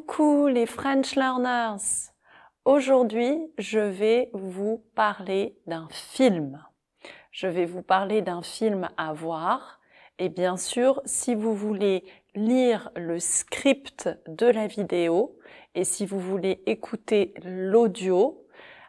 Coucou les French Learners Aujourd'hui, je vais vous parler d'un film. Je vais vous parler d'un film à voir. Et bien sûr, si vous voulez lire le script de la vidéo et si vous voulez écouter l'audio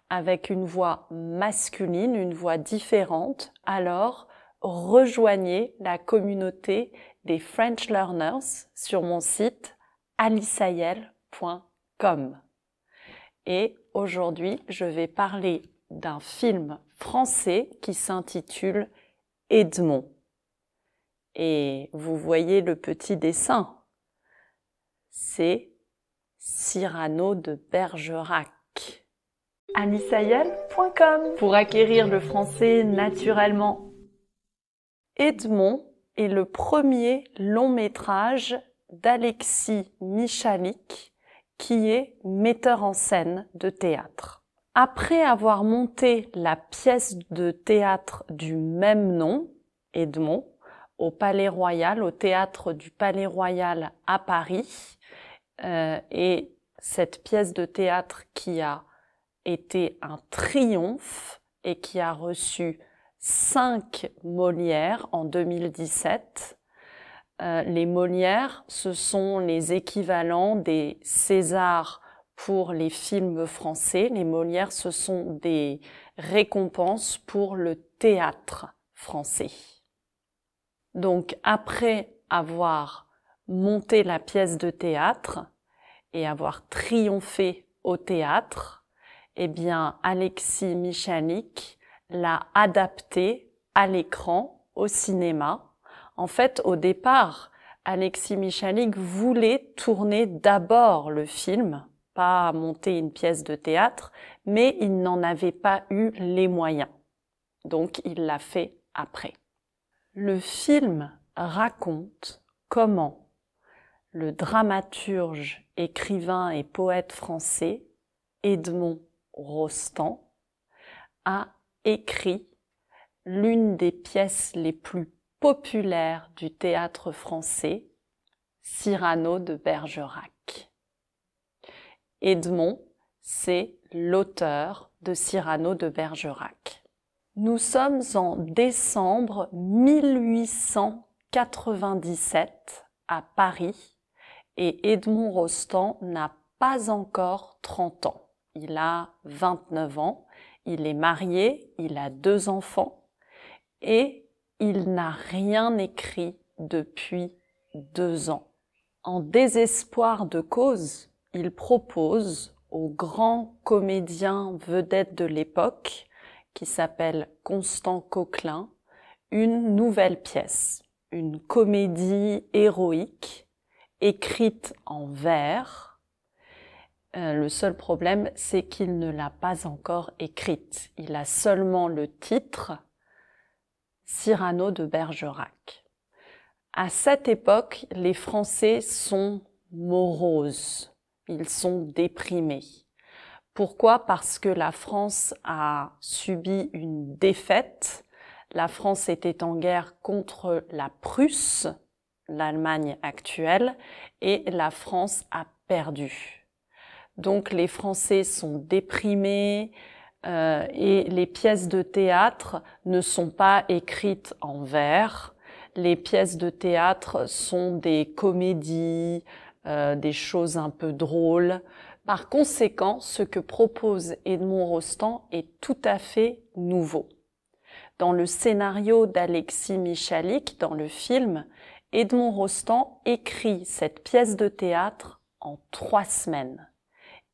avec une voix masculine, une voix différente, alors rejoignez la communauté des French Learners sur mon site aliceayel.com Et aujourd'hui, je vais parler d'un film français qui s'intitule Edmond. Et vous voyez le petit dessin. C'est Cyrano de Bergerac. Anisayel.com pour acquérir le français naturellement. Edmond est le premier long métrage d'Alexis Michalik, qui est metteur en scène de théâtre. Après avoir monté la pièce de théâtre du même nom, Edmond, au Palais Royal, au théâtre du Palais Royal à Paris, euh, et cette pièce de théâtre qui a été un triomphe et qui a reçu cinq Molières en 2017, euh, les Molières, ce sont les équivalents des Césars pour les films français. Les Molières, ce sont des récompenses pour le théâtre français. Donc après avoir monté la pièce de théâtre et avoir triomphé au théâtre, eh bien Alexis Michalik l'a adaptée à l'écran, au cinéma, en fait, au départ, Alexis Michalik voulait tourner d'abord le film, pas monter une pièce de théâtre, mais il n'en avait pas eu les moyens. Donc il l'a fait après. Le film raconte comment le dramaturge, écrivain et poète français Edmond Rostand a écrit l'une des pièces les plus populaire du théâtre français, Cyrano de Bergerac. Edmond, c'est l'auteur de Cyrano de Bergerac. Nous sommes en décembre 1897 à Paris et Edmond Rostand n'a pas encore 30 ans. Il a 29 ans, il est marié, il a deux enfants et il n'a rien écrit depuis deux ans. En désespoir de cause, il propose au grand comédien vedette de l'époque, qui s'appelle Constant Coquelin, une nouvelle pièce, une comédie héroïque, écrite en vers. Euh, le seul problème, c'est qu'il ne l'a pas encore écrite. Il a seulement le titre Cyrano de Bergerac. À cette époque, les Français sont moroses, ils sont déprimés. Pourquoi Parce que la France a subi une défaite. La France était en guerre contre la Prusse, l'Allemagne actuelle, et la France a perdu. Donc les Français sont déprimés, euh, et les pièces de théâtre ne sont pas écrites en vers. Les pièces de théâtre sont des comédies, euh, des choses un peu drôles. Par conséquent, ce que propose Edmond Rostand est tout à fait nouveau. Dans le scénario d'Alexis Michalik, dans le film, Edmond Rostand écrit cette pièce de théâtre en trois semaines.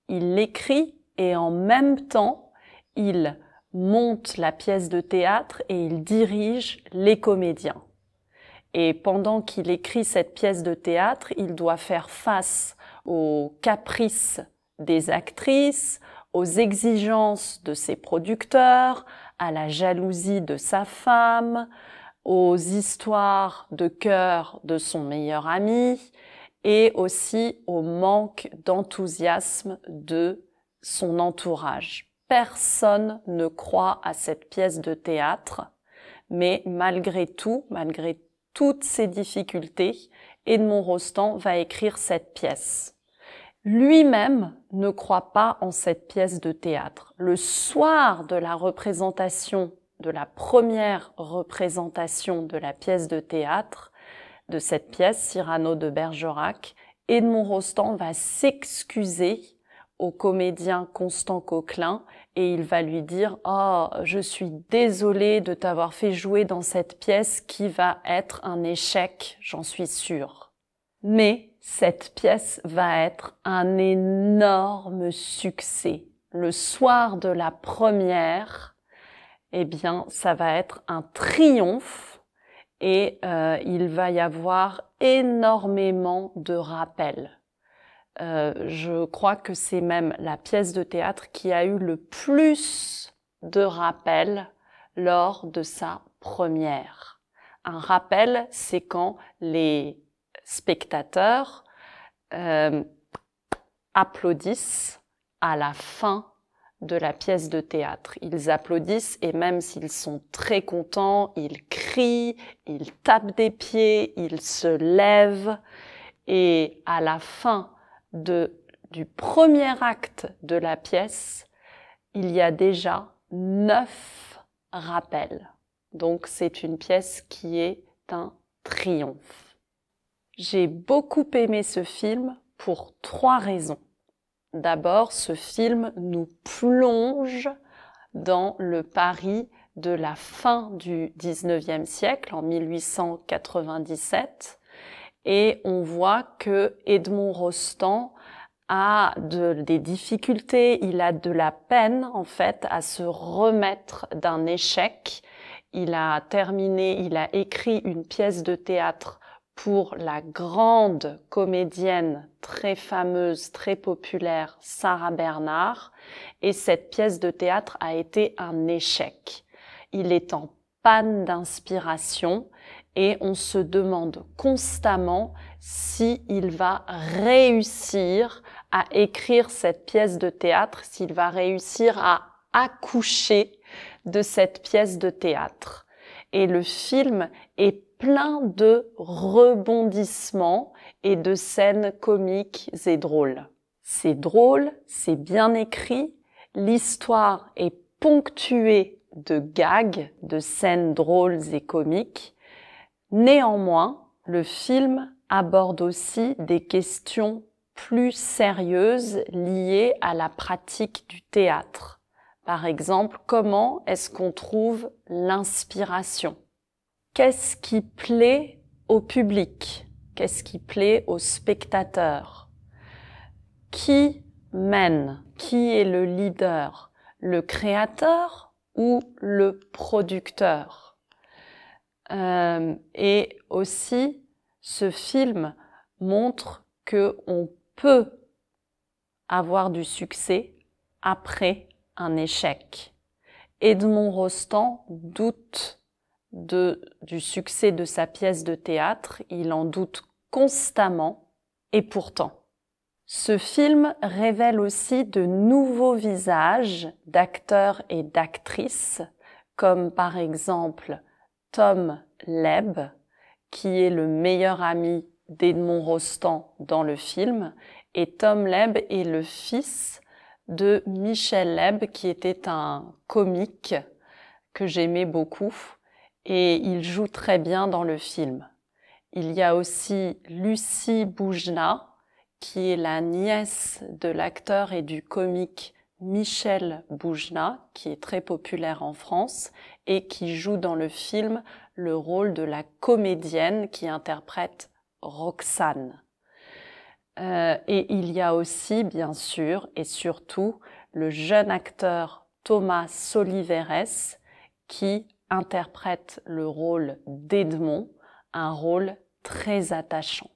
Il l'écrit et en même temps, il monte la pièce de théâtre et il dirige les comédiens. Et pendant qu'il écrit cette pièce de théâtre, il doit faire face aux caprices des actrices, aux exigences de ses producteurs, à la jalousie de sa femme, aux histoires de cœur de son meilleur ami et aussi au manque d'enthousiasme de son entourage personne ne croit à cette pièce de théâtre, mais malgré tout, malgré toutes ces difficultés, Edmond Rostand va écrire cette pièce. Lui-même ne croit pas en cette pièce de théâtre. Le soir de la représentation, de la première représentation de la pièce de théâtre, de cette pièce, Cyrano de Bergerac, Edmond Rostand va s'excuser au comédien Constant Coquelin et il va lui dire « Oh, je suis désolé de t'avoir fait jouer dans cette pièce qui va être un échec, j'en suis sûre. » Mais cette pièce va être un énorme succès. Le soir de la première, eh bien, ça va être un triomphe et euh, il va y avoir énormément de rappels. Euh, je crois que c'est même la pièce de théâtre qui a eu le plus de rappels lors de sa première. Un rappel, c'est quand les spectateurs euh, applaudissent à la fin de la pièce de théâtre. Ils applaudissent et même s'ils sont très contents, ils crient, ils tapent des pieds, ils se lèvent et à la fin de, du premier acte de la pièce, il y a déjà neuf rappels. Donc c'est une pièce qui est un triomphe. J'ai beaucoup aimé ce film pour trois raisons. D'abord, ce film nous plonge dans le Paris de la fin du 19e siècle, en 1897, et on voit que Edmond Rostand a des difficultés, il a de la peine en fait à se remettre d'un échec. Il a terminé, il a écrit une pièce de théâtre pour la grande comédienne très fameuse, très populaire, Sarah Bernard, et cette pièce de théâtre a été un échec. Il est en panne d'inspiration et on se demande constamment si va réussir à écrire cette pièce de théâtre, s'il va réussir à accoucher de cette pièce de théâtre. Et le film est plein de rebondissements et de scènes comiques et drôles. C'est drôle, c'est bien écrit, l'histoire est ponctuée de gags, de scènes drôles et comiques, Néanmoins, le film aborde aussi des questions plus sérieuses liées à la pratique du théâtre. Par exemple, comment est-ce qu'on trouve l'inspiration Qu'est-ce qui plaît au public Qu'est-ce qui plaît au spectateur Qui mène Qui est le leader Le créateur ou le producteur euh, et aussi, ce film montre que on peut avoir du succès après un échec. Edmond Rostand doute du succès de sa pièce de théâtre, il en doute constamment, et pourtant. Ce film révèle aussi de nouveaux visages d'acteurs et d'actrices, comme par exemple Tom Leb, qui est le meilleur ami d'Edmond Rostand dans le film, et Tom Leb est le fils de Michel Leb, qui était un comique que j'aimais beaucoup, et il joue très bien dans le film. Il y a aussi Lucie Boujna, qui est la nièce de l'acteur et du comique Michel Boujna, qui est très populaire en France et qui joue dans le film le rôle de la comédienne qui interprète Roxane. Euh, et il y a aussi, bien sûr, et surtout, le jeune acteur Thomas Soliveres qui interprète le rôle d'Edmond, un rôle très attachant.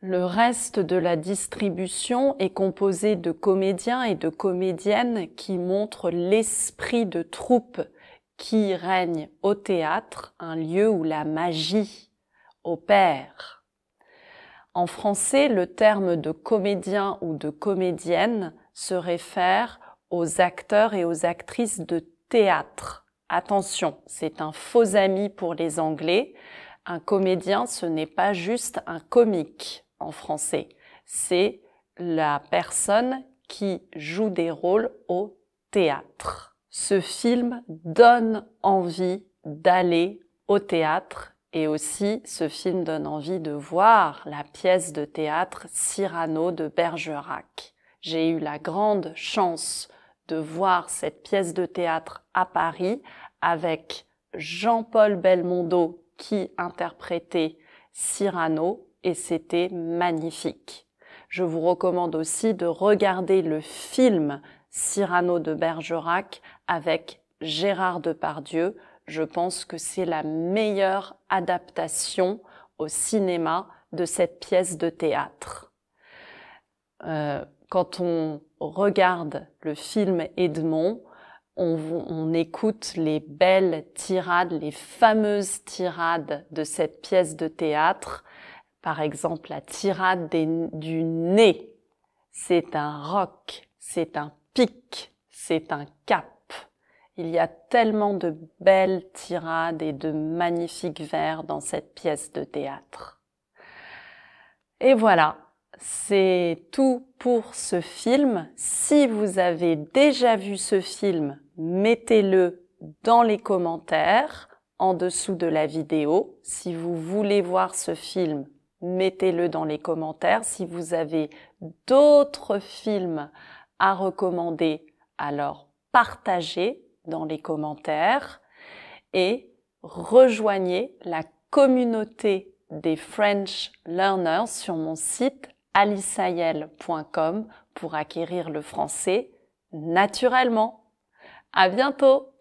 Le reste de la distribution est composé de comédiens et de comédiennes qui montrent l'esprit de troupe qui règne au théâtre, un lieu où la magie opère. En français, le terme de comédien ou de comédienne se réfère aux acteurs et aux actrices de théâtre. Attention, c'est un faux ami pour les Anglais. Un comédien, ce n'est pas juste un comique en français. C'est la personne qui joue des rôles au théâtre. Ce film donne envie d'aller au théâtre et aussi ce film donne envie de voir la pièce de théâtre Cyrano de Bergerac. J'ai eu la grande chance de voir cette pièce de théâtre à Paris avec Jean-Paul Belmondo qui interprétait Cyrano et c'était magnifique. Je vous recommande aussi de regarder le film Cyrano de Bergerac avec Gérard Depardieu. Je pense que c'est la meilleure adaptation au cinéma de cette pièce de théâtre. Euh, quand on regarde le film Edmond, on, écoute les belles tirades, les fameuses tirades de cette pièce de théâtre par exemple, la tirade du nez. C'est un roc, c'est un pic, c'est un cap. Il y a tellement de belles tirades et de magnifiques vers dans cette pièce de théâtre. Et voilà, c'est tout pour ce film. Si vous avez déjà vu ce film, mettez-le dans les commentaires en dessous de la vidéo. Si vous voulez voir ce film, mettez-le dans les commentaires. Si vous avez d'autres films à recommander, alors partagez dans les commentaires et rejoignez la communauté des French Learners sur mon site alisael.com pour acquérir le français naturellement. À bientôt!